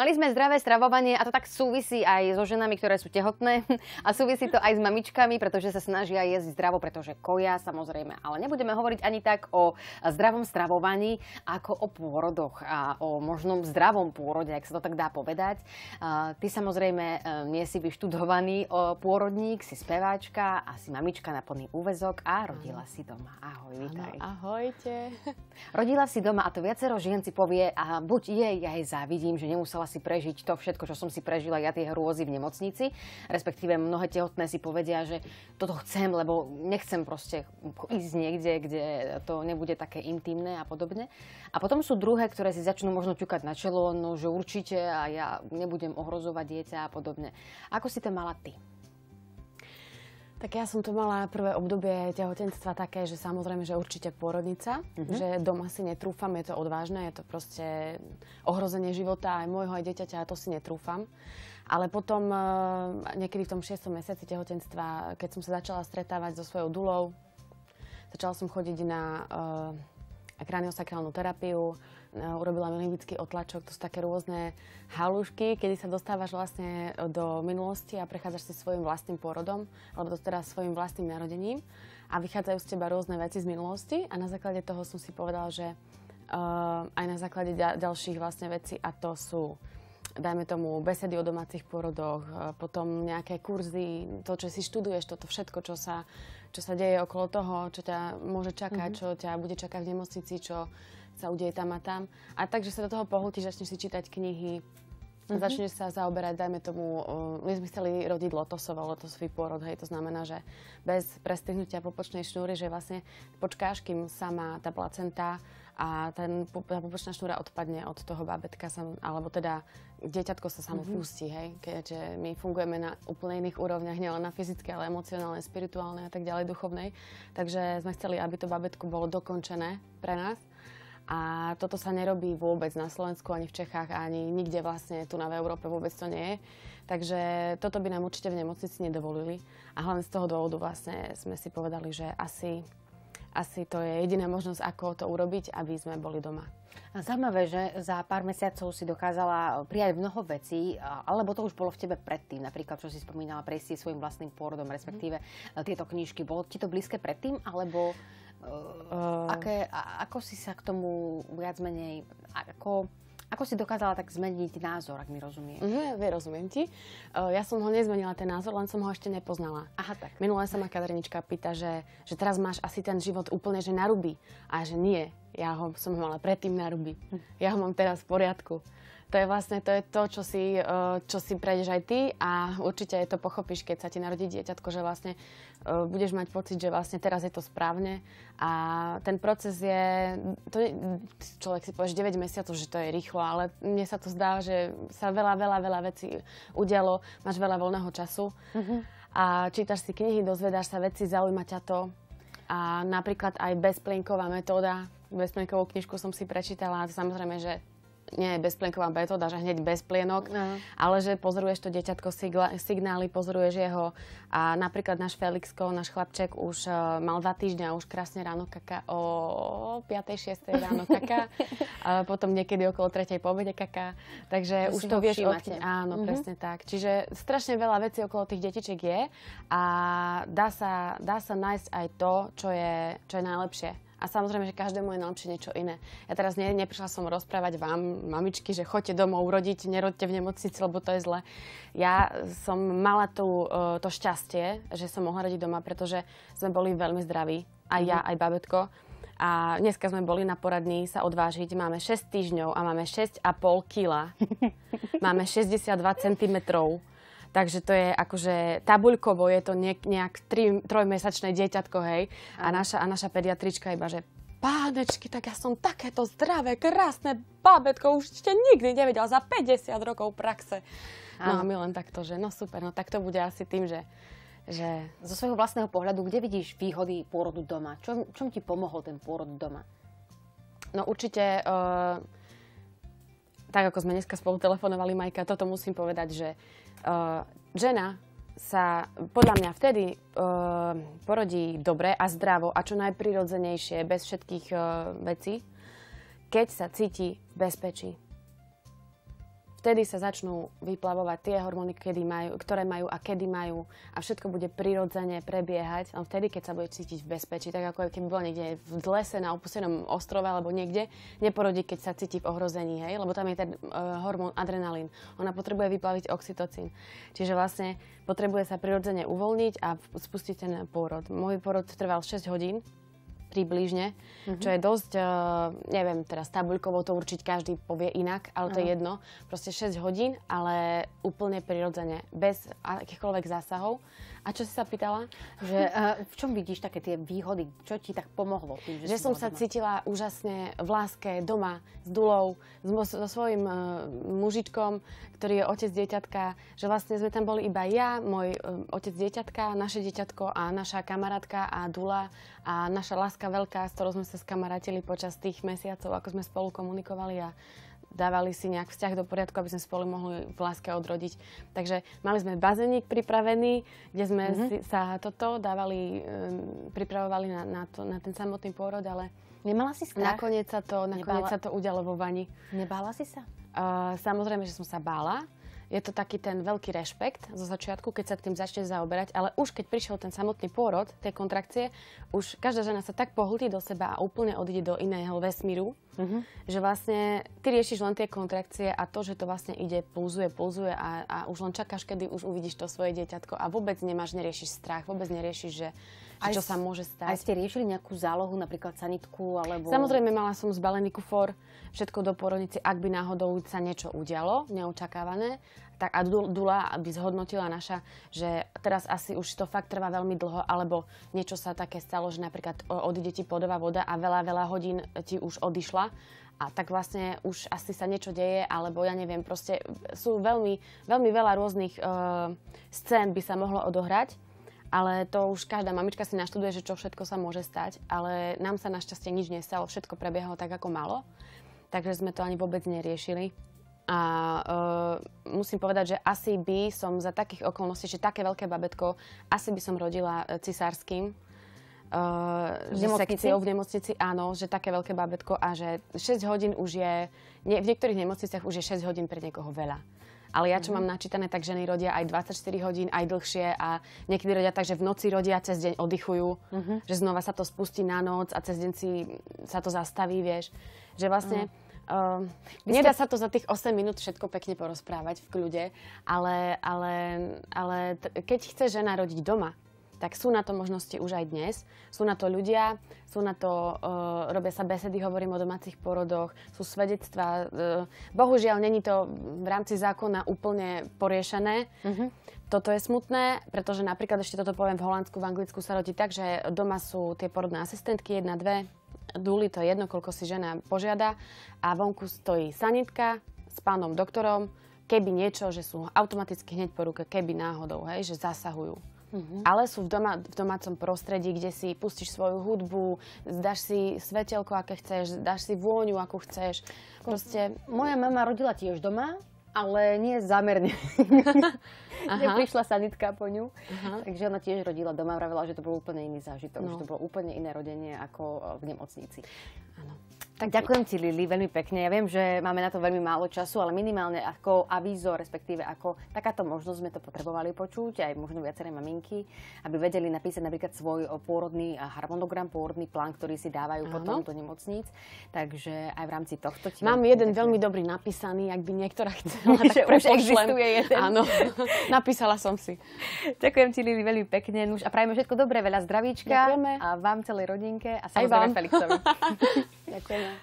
Mali sme zdravé stravovanie a to tak súvisí aj so ženami, ktoré sú tehotné a súvisí to aj s mamičkami, pretože sa snažia jesť zdravo, pretože koja samozrejme. Ale nebudeme hovoriť ani tak o zdravom stravovaní, ako o pôrodoch a o možnom zdravom pôrode, ak sa to tak dá povedať. Ty samozrejme e, nie si vyštudovaný e, pôrodník, si speváčka a si mamička na plný úvezok a rodila si doma. Ahoj, vítaj. ahojte. Rodila si doma a to viacero žien si povie a buď jej, ja jej závidím, že nemusela si prežiť to všetko, čo som si prežila, ja tie hrôzy v nemocnici. Respektíve mnohé tehotné si povedia, že toto chcem, lebo nechcem proste ísť niekde, kde to nebude také intimné a podobne. A potom sú druhé, ktoré si začnú možno ťukať na čelo, no že určite a ja nebudem ohrozovať dieťa a podobne. Ako si to mala ty? Tak ja som to mala prvé obdobie tehotenstva také, že samozrejme, že určite pôrodnica, uh-huh. Mhm. že doma si netrúfam, je to odvážne, je to proste ohrozenie života aj môjho, aj dieťaťa, a to si netrúfam. Ale potom e, niekedy v tom 6. mesiaci tehotenstva, keď som sa začala stretávať so svojou dulou, začala som chodiť na uh, e, kraniosakrálnu terapiu, Eh, urobila milivický otlačok, to sú také rôzne halušky, kedy sa dostávaš vlastne do minulosti a prechádzaš si svojim vlastným porodom, alebo teda svojim vlastným narodením a vychádzajú z teba rôzne veci z minulosti a na základe toho som si povedala, že uh, aj na základe ďalších vlastne vecí a to sú dajme tomu, besedy o domácich porodoch, eh, potom nejaké kurzy, to, čo si študuješ, toto všetko, čo sa, čo sa deje okolo toho, čo ťa môže čakať, mm-hmm. čo ťa bude čakať v nemocnici, čo sa udeje tam a tam. A takže sa do toho pohltíš, začneš si čítať knihy, Mm-hmm. Začneš sa zaoberať, dajme tomu, uh, my sme chceli rodiť lotosov a lotosový pôrod, hej, to znamená, že bez prestihnutia popočnej šnúry, že vlastne počkáš, kým sama tá placenta a ten, tá popočná šnúra odpadne od toho babetka sam, alebo teda deťatko sa samo mm-hmm. pustí, hej, keďže my fungujeme na úplne iných úrovniach, nielen na fyzické, ale emocionálne, spirituálne a tak ďalej, duchovnej. Takže sme chceli, aby to babetko bolo dokončené pre nás a toto sa nerobí vôbec na Slovensku, ani v Čechách, ani nikde vlastne tu na v Európe vôbec to nie je. Takže toto by nám určite v nemocnici nedovolili. A hlavne z toho dôvodu vlastne sme si povedali, že asi, asi to je jediná možnosť, ako to urobiť, aby sme boli doma. Zaujímavé, že za pár mesiacov si dokázala prijať mnoho vecí, alebo to už bolo v tebe predtým, napríklad, čo si spomínala, prejsť si svojim vlastným pôrodom, respektíve mhm. e, tieto knižky. Bolo ti to blízke predtým, alebo... Uh, aké, a, ako si sa k tomu viac menej, ako, ako si dokázala tak zmeniť názor, ak mi rozumieš? Mm, rozumiem ti. Uh, ja som ho nezmenila, ten názor, len som ho ešte nepoznala. Aha, tak. Minulé sa ma kadernička pýta, že, že teraz máš asi ten život úplne, že narubí. A že nie, ja ho som ho mala predtým narubí. Hm. Ja ho mám teraz v poriadku. To je vlastne to, je to čo, si, eh, čo si prejdeš aj ty a určite aj to pochopíš, keď sa ti narodí dieťatko, že vlastne eh, budeš mať pocit, že vlastne teraz je to správne a ten proces je, to, človek si povie, 9 mesiacov, že to je rýchlo, ale mne sa to zdá, že sa veľa, veľa, veľa vecí udialo, máš veľa voľného času mm-hmm. a čítaš si knihy, dozvedáš sa veci, zaujíma ťa to a napríklad aj bezplienková metóda, bezplienkovú knižku som si prečítala a samozrejme, že nie je bezplienková metóda, že hneď bez plienok, no. ale že pozoruješ to deťatko signály, pozoruješ jeho. A napríklad náš Felixko, náš chlapček už uh, mal dva týždňa, už krásne ráno kaká o 5. 6. ráno kaká, a potom niekedy okolo 3. po obede kaká. Takže to už to vieš od... Áno, mm-hmm. presne tak. Čiže strašne veľa vecí okolo tých detičiek je a dá sa, dá sa nájsť aj to, čo je, čo je najlepšie. A samozrejme, že každému je najlepšie niečo iné. Ja teraz ne, neprišla som rozprávať vám, mamičky, že choďte domov rodiť, nerodte v nemocnici, lebo to je zle. Ja som mala tú, e, to šťastie, že som mohla rodiť doma, pretože sme boli veľmi zdraví. Aj ja, mhm. aj babetko. A dneska sme boli na poradní sa odvážiť. Máme 6 týždňov a máme 6,5 kg. Máme 62 cm. Takže to je akože tabuľkovo je to nejak tri, trojmesačné dieťatko, hej. A naša, a naša pediatrička iba, že pánečky, tak ja som takéto zdravé, krásne bábetko už ešte nikdy nevedela za 50 rokov praxe. No a my len takto, že no super, no tak to bude asi tým, že že... Zo svojho vlastného pohľadu, kde vidíš výhody pôrodu doma? Čom, čom ti pomohol ten pôrod doma? No určite uh, tak ako sme dneska spolu telefonovali, Majka, toto musím povedať, že uh, žena sa podľa mňa vtedy uh, porodí dobre a zdravo a čo najprirodzenejšie, bez všetkých uh, vecí, keď sa cíti v bezpečí vtedy sa začnú vyplavovať tie hormóny, kedy majú, ktoré majú a kedy majú a všetko bude prirodzene prebiehať len vtedy, keď sa bude cítiť v bezpečí, tak ako keby bol niekde v lese na opustenom ostrove alebo niekde, neporodí, keď sa cíti v ohrození, hej, lebo tam je ten uh, hormón adrenalín. Ona potrebuje vyplaviť oxytocín. Čiže vlastne potrebuje sa prirodzene uvoľniť a spustiť ten pôrod. Môj pôrod trval 6 hodín, približne, mm-hmm. čo mhm. je dosť, uh, neviem, teraz tabuľkovo to určiť každý povie inak, ale to Aha. je jedno. Proste 6 hodín, ale úplne prirodzene, bez akýchkoľvek zásahov. A čo si sa pýtala? Že, uh, v čom vidíš také tie výhody? Čo ti tak pomohlo? Tým, že že som sa doma? cítila úžasne v láske, doma, s Dulou, so svojím uh, mužičkom, ktorý je otec dieťatka, že vlastne sme tam boli iba ja, môj uh, otec dieťatka, naše dieťatko a naša kamarátka a Dula a naša láska láska veľká, s ktorou sme sa skamaratili počas tých mesiacov, ako sme spolu komunikovali a dávali si nejak vzťah do poriadku, aby sme spolu mohli v láske odrodiť. Takže mali sme bazénik pripravený, kde sme mm-hmm. si, sa toto dávali, um, pripravovali na, na, to, na ten samotný pôrod, ale Nemala si strach? Nakoniec sa to, nakoniec Nebála... sa to udialo vo vani. Nebála si sa? Uh, samozrejme, že som sa bála je to taký ten veľký rešpekt zo začiatku, keď sa tým začne zaoberať, ale už keď prišiel ten samotný pôrod, tie kontrakcie, už každá žena sa tak pohltí do seba a úplne odíde do iného vesmíru, mm-hmm. že vlastne ty riešiš len tie kontrakcie a to, že to vlastne ide, pulzuje, pulzuje a, a už len čakáš, kedy už uvidíš to svoje dieťatko a vôbec nemáš, neriešiš strach, vôbec neriešiš, že aj, čo sa môže stať. Aj ste riešili nejakú zálohu, napríklad sanitku? Alebo... Samozrejme, mala som zbalený kufor, všetko do porodnice, ak by náhodou sa niečo udialo, neočakávané. Tak a Dula by zhodnotila naša, že teraz asi už to fakt trvá veľmi dlho, alebo niečo sa také stalo, že napríklad e, odíde ti podová voda a veľa, veľa hodín ti už odišla a tak vlastne už asi sa niečo deje, alebo ja neviem, proste sú veľmi, veľmi veľa rôznych e, scén by sa mohlo odohrať ale to už každá mamička si naštuduje, že čo všetko sa môže stať, ale nám sa našťastie nič nestalo, všetko prebiehalo tak, ako malo, takže sme to ani vôbec neriešili. A uh, musím povedať, že asi by som za takých okolností, že také veľké babetko, asi by som rodila e, cisárským, Uh, e, v nemocnici? Sekciou, v nemocnici, áno, že také veľké babetko a že 6 hodín už je, nie, v niektorých nemocniciach už je 6 hodín pre niekoho veľa. Ale ja, čo mm-hmm. mám načítané, tak ženy rodia aj 24 hodín, aj dlhšie a niekedy rodia tak, že v noci rodia, cez deň oddychujú, mm-hmm. že znova sa to spustí na noc a cez deň si sa to zastaví, vieš. Že vlastne... Mm-hmm. Uh, nedá ste... sa to za tých 8 minút všetko pekne porozprávať v kľude, ale, ale, ale t- keď chce žena rodiť doma, tak sú na to možnosti už aj dnes. Sú na to ľudia, sú na to, e, robia sa besedy, hovorím o domácich porodoch, sú svedectvá. E, bohužiaľ, není to v rámci zákona úplne poriešené. Mm-hmm. Toto je smutné, pretože napríklad ešte toto poviem v Holandsku, v Anglicku sa rodí tak, že doma sú tie porodné asistentky, jedna, dve, dúli to jedno, koľko si žena požiada a vonku stojí sanitka s pánom doktorom, keby niečo, že sú automaticky hneď po ruke, keby náhodou, hej, že zasahujú. Mm-hmm. Ale sú v, doma, v domácom prostredí, kde si pustíš svoju hudbu, dáš si svetelko, aké chceš, dáš si vôňu, akú chceš. Proste... Moja mama rodila tiež doma, ale nie zámerne. Neprišla sanitka po ňu. Aha. Takže ona tiež rodila doma, vravila, že to bol úplne iný zážitok, no. že to bolo úplne iné rodenie ako v nemocnici. Áno. Tak ďakujem ti, Lili, veľmi pekne. Ja viem, že máme na to veľmi málo času, ale minimálne ako avízo, respektíve ako takáto možnosť sme to potrebovali počuť, aj možno viaceré maminky, aby vedeli napísať napríklad svoj eh, pôrodný eh, harmonogram, pôrodný plán, ktorý si dávajú Aha. potom do nemocníc. Takže aj v rámci tohto ti... Mám jeden pekne. veľmi dobrý napísaný, ak by niektorá chcela, tak už existuje jeden. Áno, napísala som si. Ďakujem ti, Lili, veľmi pekne. Nuž a prajeme všetko dobré, veľa zdravíčka. Ďakujeme. A vám celej rodinke a samozrejme Felixovi. la